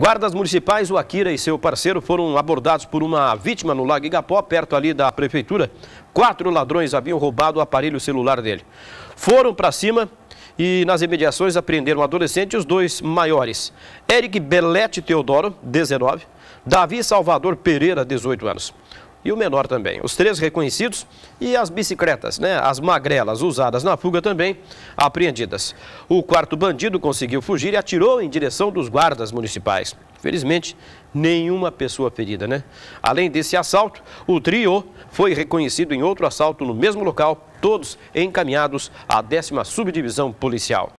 Guardas municipais, o Akira e seu parceiro foram abordados por uma vítima no Lago Igapó, perto ali da prefeitura. Quatro ladrões haviam roubado o aparelho celular dele. Foram para cima e nas imediações apreenderam o adolescente e os dois maiores. Eric Belete Teodoro, 19, Davi Salvador Pereira, 18 anos e o menor também. Os três reconhecidos e as bicicletas, né, as magrelas usadas na fuga também, apreendidas. O quarto bandido conseguiu fugir e atirou em direção dos guardas municipais. Felizmente, nenhuma pessoa ferida, né? Além desse assalto, o trio foi reconhecido em outro assalto no mesmo local, todos encaminhados à décima subdivisão policial.